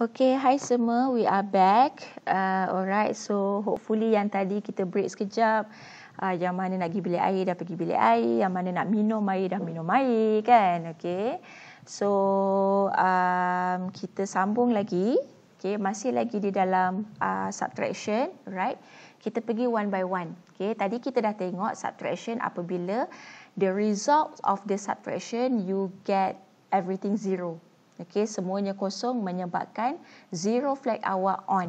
Okay, hi semua. We are back. Uh, alright, so hopefully yang tadi kita break sekejap. Uh, yang mana nak pergi bilik air, dah pergi bilik air. Yang mana nak minum air, dah minum air kan. Okay, so um, kita sambung lagi. Okay, masih lagi di dalam uh, subtraction. Right, kita pergi one by one. Okay, tadi kita dah tengok subtraction apabila the result of the subtraction you get everything zero. Okey, semuanya kosong menyebabkan zero flag awak on.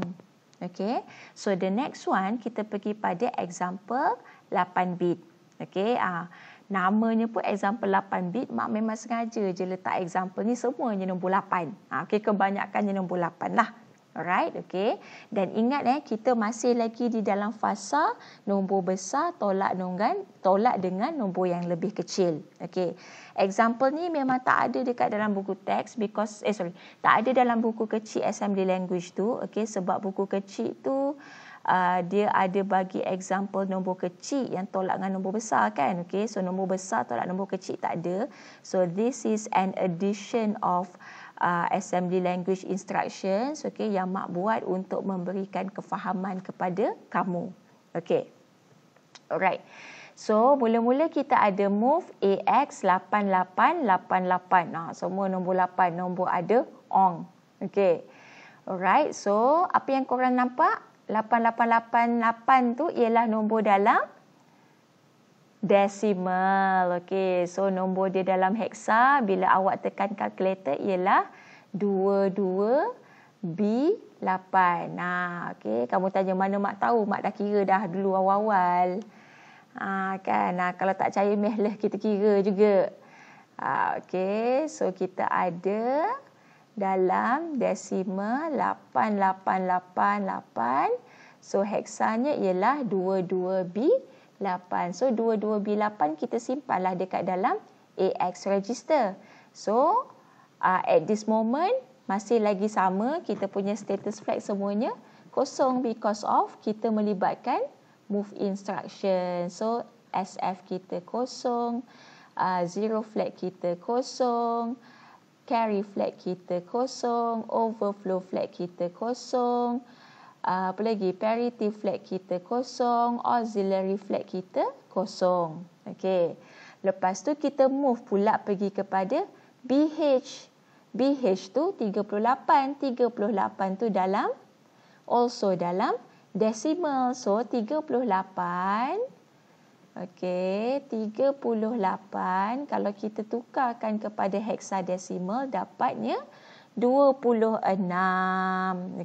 Okey. So the next one kita pergi pada example 8 bit. Okey, ah namanya pun example 8 bit, mak memang sengaja je letak example ni semuanya nombor 8. Ah okey kebanyakannya nombor 8 lah. Alright, okay. Dan ingat eh, kita masih lagi di dalam fasa nombor besar tolak nonggan, tolak dengan nombor yang lebih kecil. Okay. Example ni memang tak ada dekat dalam buku teks because, eh sorry, tak ada dalam buku kecil assembly language tu. Okay, sebab buku kecil tu uh, dia ada bagi example nombor kecil yang tolak dengan nombor besar kan. Okay, so nombor besar tolak nombor kecil tak ada. So this is an addition of uh, assembly language instructions okey yang mak buat untuk memberikan kefahaman kepada kamu okey alright so mula-mula kita ada move ax8888 nah semua nombor 8 nombor ada ong okey alright so apa yang korang nampak 8888 tu ialah nombor dalam Decimal. Okey. So, nombor dia dalam heksa bila awak tekan kalkulator ialah 22B8. Nah, okey. Kamu tanya mana mak tahu. Mak dah kira dah dulu awal-awal. Ha, kan? Ha, kalau tak cair meh kita kira juga. Ha, okey. So, kita ada dalam decimal 8888. So, heksanya ialah 22B8. 8. So 22 B8 kita simpanlah dekat dalam AX register. So uh, at this moment masih lagi sama kita punya status flag semuanya kosong because of kita melibatkan move instruction. So SF kita kosong, uh, zero flag kita kosong, carry flag kita kosong, overflow flag kita kosong. Ah, apa lagi parity flag kita kosong auxiliary flag kita kosong okey lepas tu kita move pula pergi kepada bh bh tu 38 38 tu dalam also dalam decimal so 38 okey 38 kalau kita tukarkan kepada hexadecimal dapatnya 26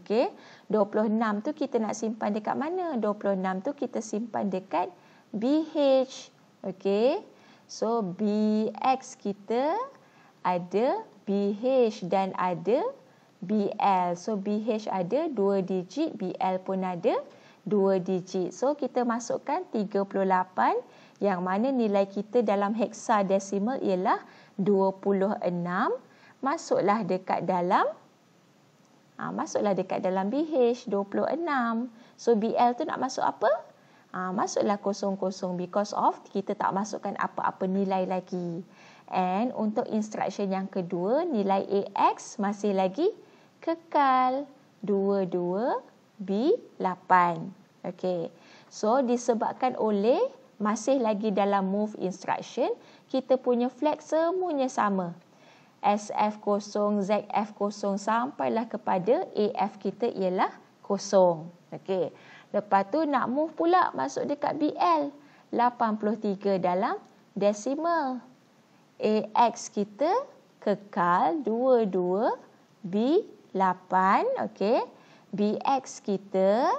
okey 26 tu kita nak simpan dekat mana? 26 tu kita simpan dekat BH. Okey. So BX kita ada BH dan ada BL. So BH ada 2 digit, BL pun ada 2 digit. So kita masukkan 38 yang mana nilai kita dalam heksadesimal ialah 26. Masuklah dekat dalam 26 ha, masuklah dekat dalam BH 26. So BL tu nak masuk apa? Ha, masuklah kosong-kosong because of kita tak masukkan apa-apa nilai lagi. And untuk instruction yang kedua, nilai AX masih lagi kekal 22B8. Okay. So disebabkan oleh masih lagi dalam move instruction, kita punya flag semuanya sama. SF kosong, ZF kosong sampailah kepada AF kita ialah kosong. Okey. Lepas tu nak move pula masuk dekat BL. 83 dalam desimal. AX kita kekal 22 B 8. Okey. BX kita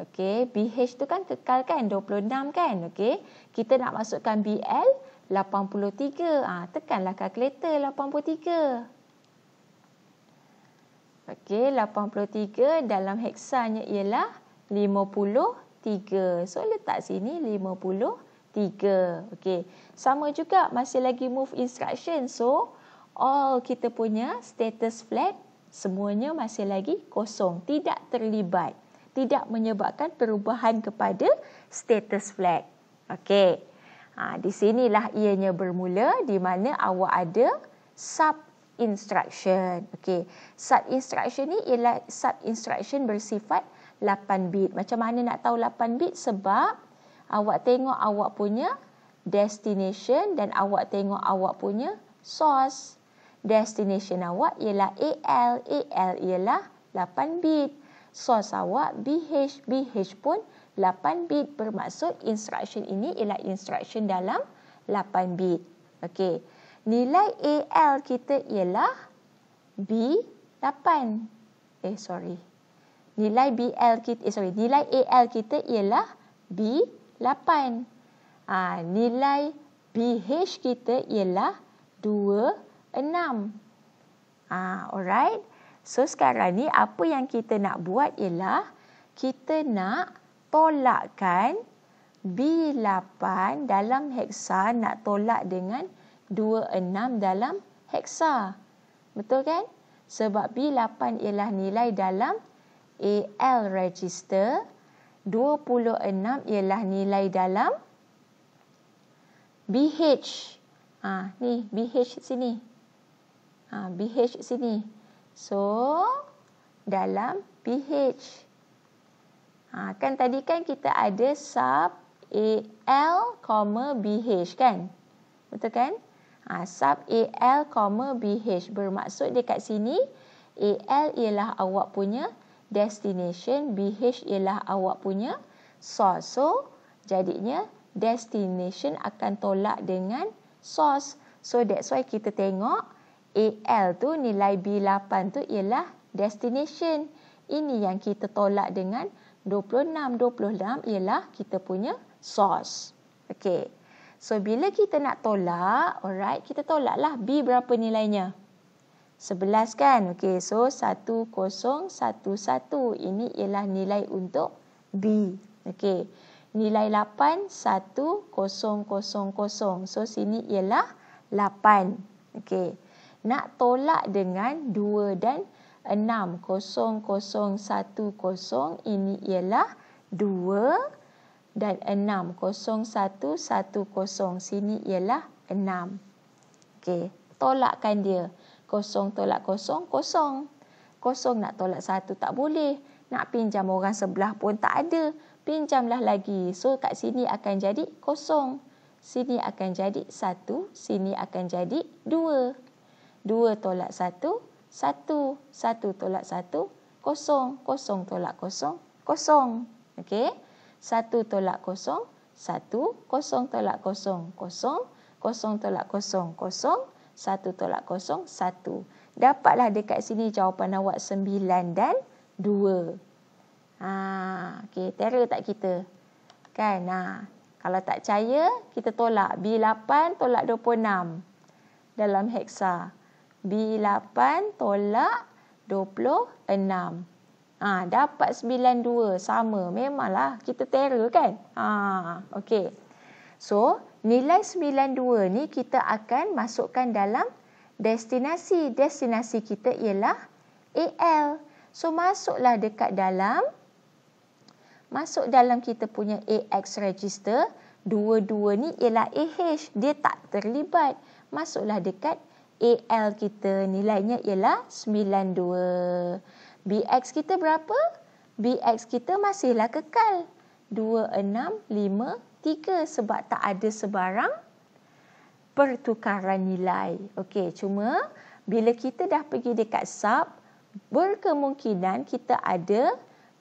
okey, BH tu kan kekal kan 26 kan? Okey. Kita nak masukkan BL 83. 83. Ah, ha, tekanlah kalkulator 83. Okey, 83 dalam heksanya ialah 53. So letak sini 53. Okey. Sama juga masih lagi move instruction. So all kita punya status flag semuanya masih lagi kosong, tidak terlibat, tidak menyebabkan perubahan kepada status flag. Okey. Ha, di sinilah ianya bermula di mana awak ada sub instruction. Okey, sub instruction ni ialah sub instruction bersifat 8 bit. Macam mana nak tahu 8 bit? Sebab awak tengok awak punya destination dan awak tengok awak punya source. Destination awak ialah AL. AL ialah 8 bit. Source awak BH. BH pun 8 bit bermaksud instruction ini ialah instruction dalam 8 bit. Okey. Nilai AL kita ialah B8. Eh sorry. Nilai BL kita eh sorry, nilai AL kita ialah B8. Ah ha, nilai BH kita ialah 26. Ah ha, alright. So sekarang ni apa yang kita nak buat ialah kita nak tolakkan B8 dalam heksa nak tolak dengan 26 dalam heksa. Betul kan? Sebab B8 ialah nilai dalam AL register. 26 ialah nilai dalam BH. Ha, ni BH sini. Ha, BH sini. So, dalam BH. BH. Ha, kan tadi kan kita ada sub AL, BH kan? Betul kan? Ha, sub AL, BH bermaksud dekat sini AL ialah awak punya destination, BH ialah awak punya source. So, jadinya destination akan tolak dengan source. So, that's why kita tengok AL tu nilai B8 tu ialah destination. Ini yang kita tolak dengan source. 26, 26 ialah kita punya source. Okay. So, bila kita nak tolak, alright, kita tolaklah B berapa nilainya? 11 kan? Okay, so 1, 0, 1, Ini ialah nilai untuk B. Okay, nilai 8, 1, 0, So, sini ialah 8. Okay, nak tolak dengan 2 dan 3. 6010 ini ialah 2 dan 60110 sini ialah 6. Okey, tolakkan dia. 0 tolak 0 0. 0 nak tolak 1 tak boleh. Nak pinjam orang sebelah pun tak ada. Pinjamlah lagi. So kat sini akan jadi 0. Sini akan jadi 1, sini akan jadi 2. 2 tolak 1, satu, satu tolak satu, kosong, kosong tolak kosong, kosong. Okey, satu tolak kosong, satu, kosong tolak kosong, kosong, kosong tolak kosong, kosong, satu tolak kosong, satu. Dapatlah dekat sini jawapan awak sembilan dan dua. Ha, okey, terror tak kita? Kan, ha. kalau tak percaya, kita tolak B8 tolak 26 dalam heksa. B8 tolak 26. Ha, dapat 92 sama. Memanglah kita terror kan. Ha, okay. So nilai 92 ni kita akan masukkan dalam destinasi. Destinasi kita ialah AL. So masuklah dekat dalam. Masuk dalam kita punya AX register. Dua-dua ni ialah AH. Dia tak terlibat. Masuklah dekat AL kita nilainya ialah 92. BX kita berapa? BX kita masihlah kekal. 2653 sebab tak ada sebarang pertukaran nilai. Okey, cuma bila kita dah pergi dekat sub, berkemungkinan kita ada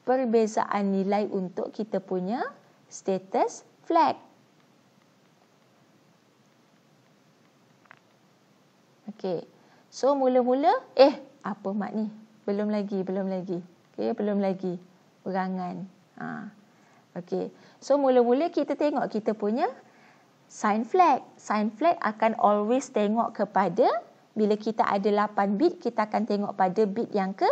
perbezaan nilai untuk kita punya status flag. Okey. So mula-mula eh apa mak ni? Belum lagi, belum lagi. Okey, belum lagi. Berangan. Ha. Okey. So mula-mula kita tengok kita punya sign flag. Sign flag akan always tengok kepada bila kita ada 8 bit, kita akan tengok pada bit yang ke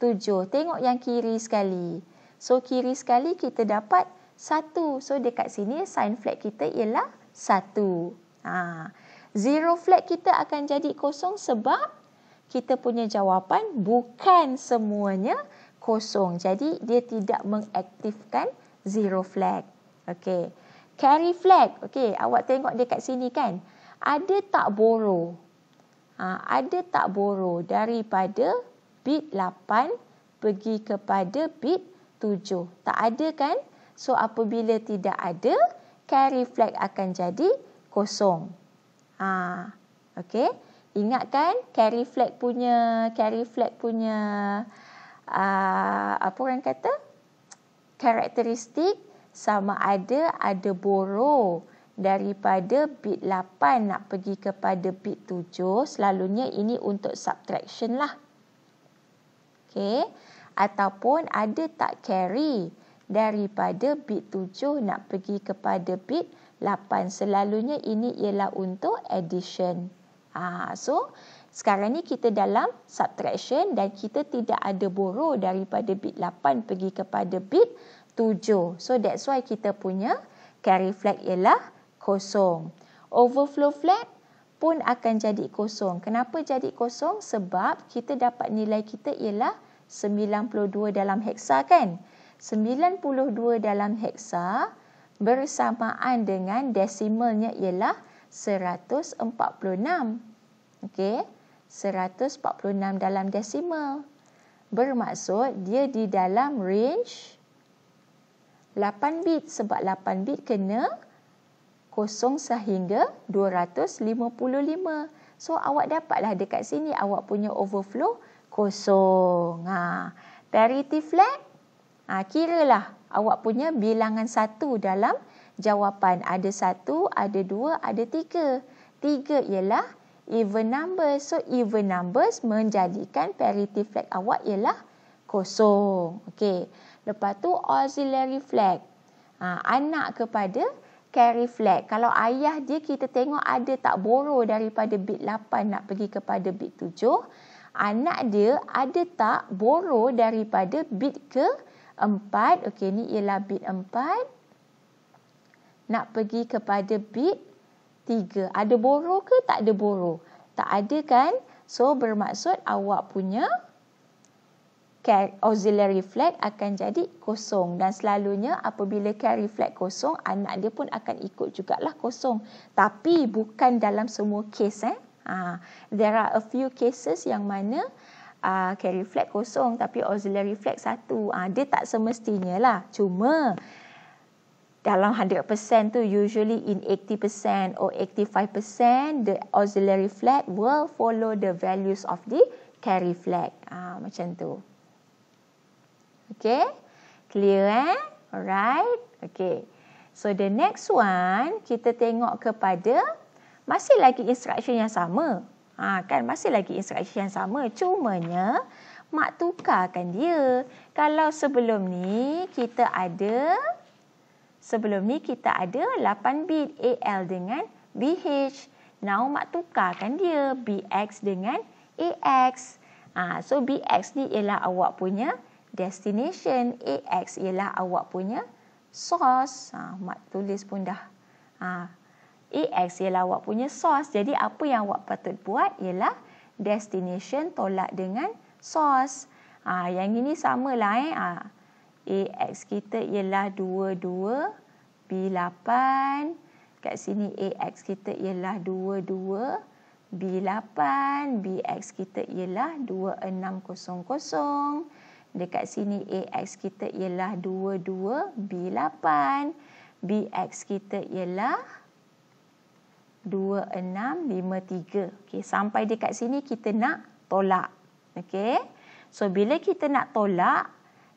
7. Tengok yang kiri sekali. So kiri sekali kita dapat 1. So dekat sini sign flag kita ialah 1. Ha. Zero flag kita akan jadi kosong sebab kita punya jawapan bukan semuanya kosong. Jadi, dia tidak mengaktifkan zero flag. Okay, Carry flag. Okay, awak tengok dekat sini kan. Ada tak borrow? Ha, ada tak borrow daripada bit 8 pergi kepada bit 7. Tak ada kan? So, apabila tidak ada, carry flag akan jadi kosong. Ha, okay. Ingat kan carry flag punya, carry flag punya uh, apa orang kata? Karakteristik sama ada ada boro daripada bit 8 nak pergi kepada bit 7. Selalunya ini untuk subtraction lah. Okay. Ataupun ada tak carry daripada bit 7 nak pergi kepada bit 8. Selalunya ini ialah untuk addition. Ah, so sekarang ni kita dalam subtraction dan kita tidak ada borrow daripada bit 8 pergi kepada bit 7. So that's why kita punya carry flag ialah kosong. Overflow flag pun akan jadi kosong. Kenapa jadi kosong? Sebab kita dapat nilai kita ialah 92 dalam heksa kan? 92 dalam heksa bersamaan dengan desimalnya ialah 146. Okey, 146 dalam desimal. Bermaksud dia di dalam range 8 bit sebab 8 bit kena kosong sehingga 255. So awak dapatlah dekat sini awak punya overflow kosong. Ha, parity flag Ha, kiralah awak punya bilangan satu dalam jawapan. Ada satu, ada dua, ada tiga. Tiga ialah even numbers. So, even numbers menjadikan parity flag awak ialah kosong. Okey. Lepas tu, auxiliary flag. Ha, anak kepada carry flag. Kalau ayah dia, kita tengok ada tak borrow daripada bit 8 nak pergi kepada bit 7. Anak dia ada tak borrow daripada bit ke Empat, Okey, ni ialah bit 4. Nak pergi kepada bit tiga. Ada boro ke tak ada boro? Tak ada kan? So, bermaksud awak punya auxiliary flag akan jadi kosong. Dan selalunya apabila carry flag kosong, anak dia pun akan ikut juga lah kosong. Tapi bukan dalam semua kes. Eh? Ha, there are a few cases yang mana uh, carry flag kosong tapi auxiliary flag satu. Uh, dia tak semestinya lah. Cuma dalam 100% tu usually in 80% or 85% the auxiliary flag will follow the values of the carry flag. uh, Macam tu. Okay. Clear eh? Alright. Okay. So the next one kita tengok kepada masih lagi instruction yang sama. Ha, kan masih lagi instruction yang sama. Cumanya mak tukarkan dia. Kalau sebelum ni kita ada sebelum ni kita ada 8 bit AL dengan BH. Now mak tukarkan dia BX dengan AX. Ha, so BX ni ialah awak punya destination, AX ialah awak punya source. Ha, mak tulis pun dah. Ha, EX ialah awak punya source. Jadi apa yang awak patut buat ialah destination tolak dengan source. Ha, yang ini samalah eh. Ha, ah, AX kita ialah 22 B8. Kat sini AX kita ialah 22 B8. BX kita ialah 2600. Dekat sini AX kita ialah 22 B8. BX kita ialah 2653. Okey, sampai dekat sini kita nak tolak. Okey. So bila kita nak tolak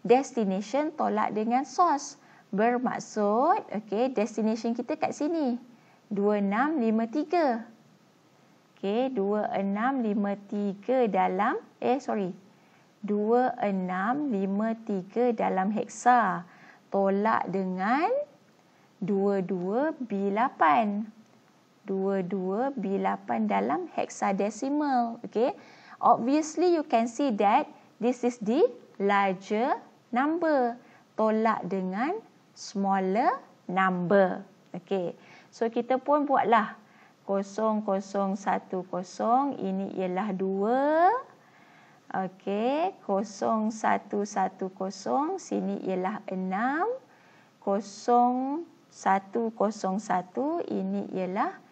destination tolak dengan source bermaksud okey destination kita kat sini 2653. Okey, 2653 dalam eh sorry. 2653 dalam heksa tolak dengan 22B8. 22B8 dalam hexadecimal. Okay. Obviously, you can see that this is the larger number. Tolak dengan smaller number. Okay. So, kita pun buatlah 0010. Ini ialah 2. Okay. 0110. Sini ialah 6. 0101. Ini ialah 6.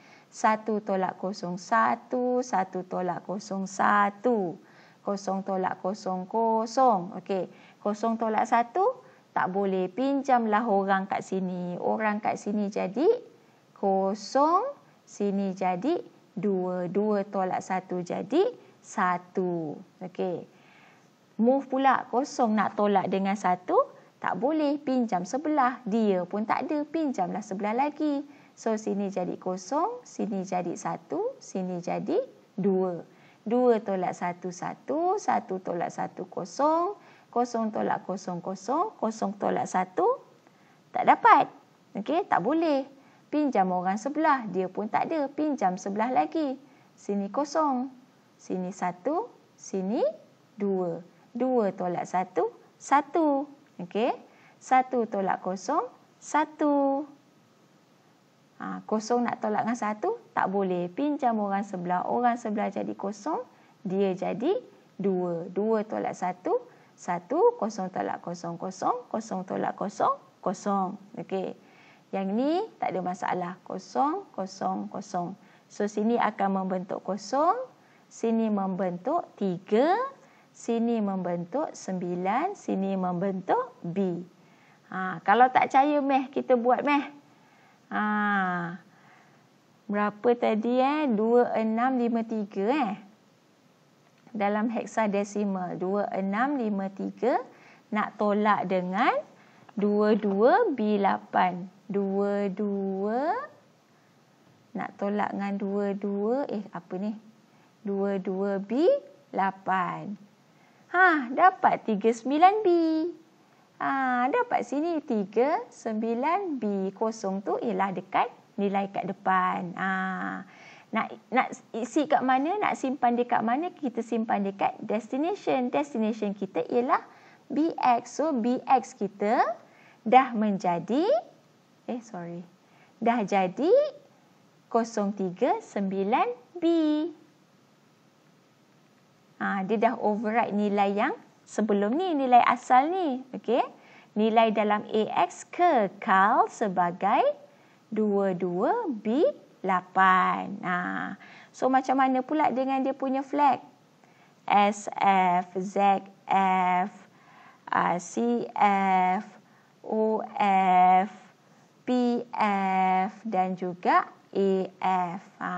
satu tolak kosong satu, satu tolak kosong satu, kosong tolak kosong kosong. Okey, kosong tolak satu tak boleh pinjamlah orang kat sini. Orang kat sini jadi kosong, sini jadi dua, dua tolak satu jadi satu. Okey, move pula kosong nak tolak dengan satu. Tak boleh pinjam sebelah. Dia pun tak ada. Pinjamlah sebelah lagi. So sini jadi kosong, sini jadi satu, sini jadi dua. Dua tolak satu, satu. Satu tolak satu, kosong. Kosong tolak kosong, kosong. Kosong tolak satu, tak dapat. Okey, tak boleh. Pinjam orang sebelah, dia pun tak ada. Pinjam sebelah lagi. Sini kosong. Sini satu, sini dua. Dua tolak satu, satu. Okey, satu tolak kosong, satu. Satu. Ha, kosong nak tolak dengan satu, tak boleh. Pinjam orang sebelah. Orang sebelah jadi kosong, dia jadi dua. Dua tolak satu, satu kosong tolak kosong, kosong. Kosong tolak kosong, kosong. Okey. Yang ni tak ada masalah. Kosong, kosong, kosong. So, sini akan membentuk kosong. Sini membentuk tiga. Sini membentuk sembilan. Sini membentuk B. Ha, kalau tak caya meh, kita buat meh. Ha. Berapa tadi eh? 2653 eh. Dalam heksadesimal 2653 nak tolak dengan 22B8. 22 nak tolak dengan 22 eh apa ni? 22B8. Ha, dapat 39B. Ah, dapat sini 3, 9, B kosong tu ialah dekat nilai kat depan. Ah, nak, nak isi kat mana, nak simpan dekat mana, kita simpan dekat destination. Destination kita ialah BX. So, BX kita dah menjadi, eh sorry, dah jadi 039B. Ha, dia dah override nilai yang sebelum ni nilai asal ni. Okey. Nilai dalam AX kekal sebagai 22B8. Nah, ha. so macam mana pula dengan dia punya flag? SF, ZF, ah, CF, OF, PF dan juga AF. Ha.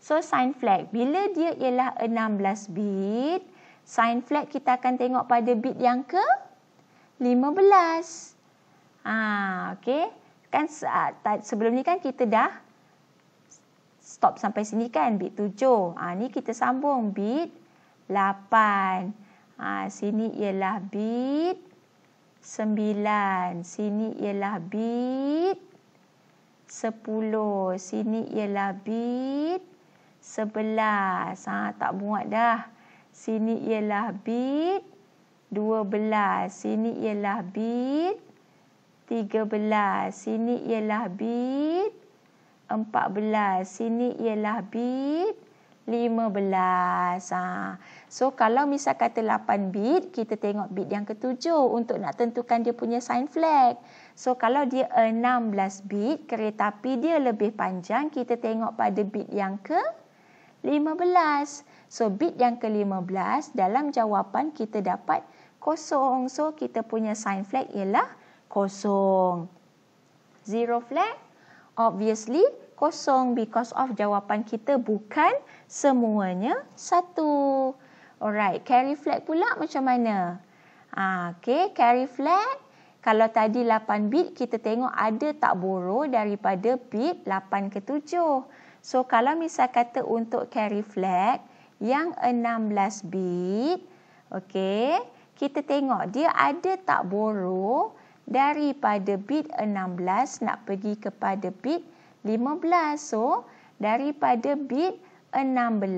So sign flag, bila dia ialah 16 bit, Sign flat kita akan tengok pada bit yang ke 15. Ha, okay. Kan ah, sebelum ni kan kita dah stop sampai sini kan. Bit 7. Ha, ni kita sambung bit 8. Ha, sini ialah bit 9. Sini ialah bit 10. Sini ialah bit 11. Ha, tak buat dah. Sini ialah bit 12. Sini ialah bit 13. Sini ialah bit 14. Sini ialah bit 15. Ha. So kalau misal kata 8 bit, kita tengok bit yang ketujuh untuk nak tentukan dia punya sign flag. So kalau dia 16 bit, kereta api dia lebih panjang, kita tengok pada bit yang ke 15. 15. So bit yang ke-15 dalam jawapan kita dapat kosong. So kita punya sign flag ialah kosong. Zero flag obviously kosong because of jawapan kita bukan semuanya satu. Alright, carry flag pula macam mana? Ah, okay, carry flag. Kalau tadi 8 bit, kita tengok ada tak borrow daripada bit 8 ke 7. So, kalau misal kata untuk carry flag, yang 16 bit, okey, kita tengok dia ada tak borrow daripada bit 16 nak pergi kepada bit 15. So, daripada bit 16,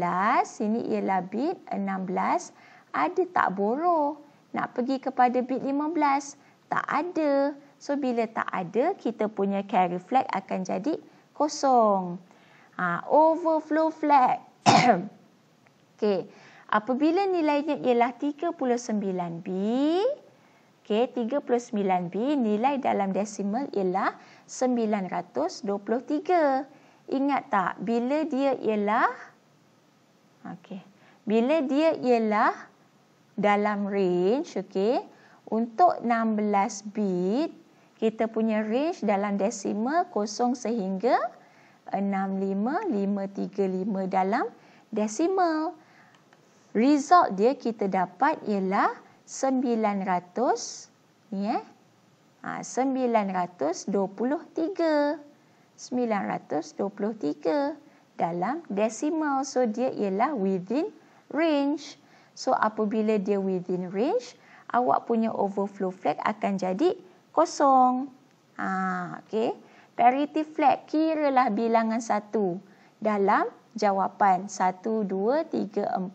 sini ialah bit 16, ada tak borrow nak pergi kepada bit 15? Tak ada. So, bila tak ada, kita punya carry flag akan jadi kosong. Ha, overflow flag. Okey. Apabila nilainya ialah 39B. Okey, 39B nilai dalam desimal ialah 923. Ingat tak bila dia ialah Okey. Bila dia ialah dalam range, okey. Untuk 16 bit, kita punya range dalam desimal 0 sehingga 65535 dalam desimal result dia kita dapat ialah 900 ya. Eh? Ha 923. 923 dalam decimal so dia ialah within range. So apabila dia within range, awak punya overflow flag akan jadi kosong. Ha okey. Parity flag kiralah bilangan satu. dalam jawapan 1, 2, 3, 4, 5, 6, 7. 7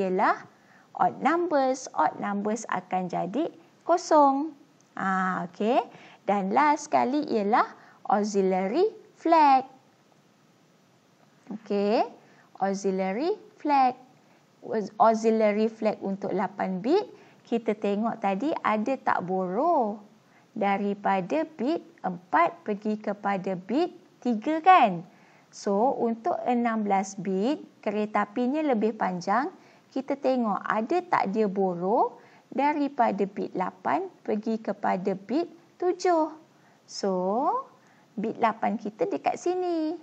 ialah odd numbers. Odd numbers akan jadi kosong. Ha, okay. Dan last kali ialah auxiliary flag. Okay. Auxiliary flag. Auxiliary flag untuk 8 bit. Kita tengok tadi ada tak boroh. Daripada bit 4 pergi kepada bit 5. 3 kan? So, untuk 16 bit, kereta pinnya lebih panjang. Kita tengok ada tak dia borong daripada bit 8 pergi kepada bit 7. So, bit 8 kita dekat sini.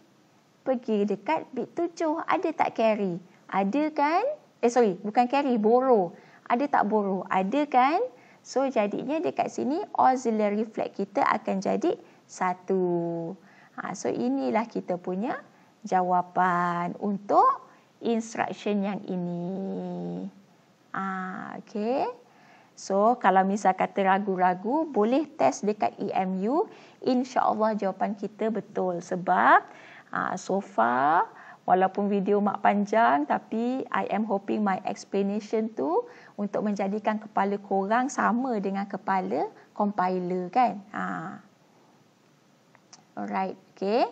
Pergi dekat bit 7. Ada tak carry? Ada kan? Eh, sorry. Bukan carry. Borong. Ada tak borong? Ada kan? So, jadinya dekat sini auxiliary flag kita akan jadi 1. 1. Ha, so inilah kita punya jawapan untuk instruction yang ini. Ha, okay. So kalau misal kata ragu-ragu boleh test dekat EMU. InsyaAllah jawapan kita betul sebab ha, so far walaupun video mak panjang tapi I am hoping my explanation tu untuk menjadikan kepala korang sama dengan kepala compiler kan. Haa. Alright, okay.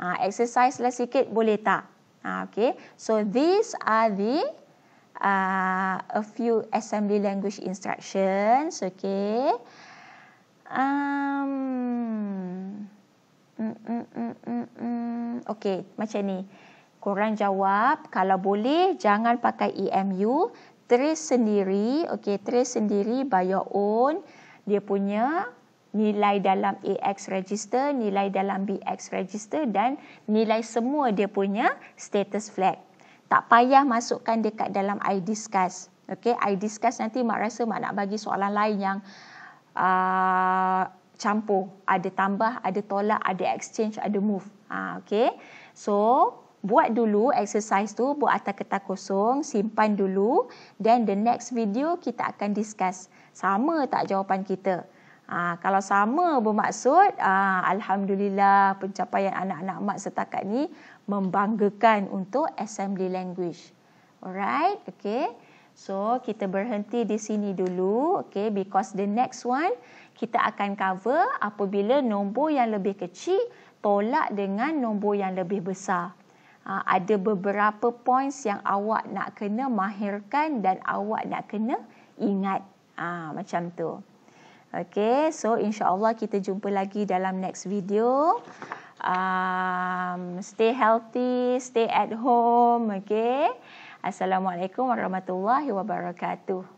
Ha, exercise lah sikit, boleh tak? Ha, okay, so these are the uh, a few assembly language instructions. Okay. Um, mm, mm, mm, mm. Okay, macam ni. Korang jawab, kalau boleh, jangan pakai EMU. Trace sendiri, okay, trace sendiri by your own. Dia punya nilai dalam AX register, nilai dalam BX register dan nilai semua dia punya status flag. Tak payah masukkan dekat dalam iDiscuss. Okay, iDiscuss nanti mak rasa mak nak bagi soalan lain yang uh, campur. Ada tambah, ada tolak, ada exchange, ada move. Ha, okay, so buat dulu exercise tu, buat atas kertas kosong, simpan dulu. Then the next video kita akan discuss. Sama tak jawapan kita? Ha, kalau sama bermaksud, ha, Alhamdulillah pencapaian anak-anak mak setakat ni membanggakan untuk assembly language. Alright, okay. So, kita berhenti di sini dulu, okay, because the next one kita akan cover apabila nombor yang lebih kecil tolak dengan nombor yang lebih besar. Ha, ada beberapa points yang awak nak kena mahirkan dan awak nak kena ingat. Ha, macam tu. Okay, so insyaAllah kita jumpa lagi dalam next video. Um, stay healthy, stay at home. Okay. Assalamualaikum warahmatullahi wabarakatuh.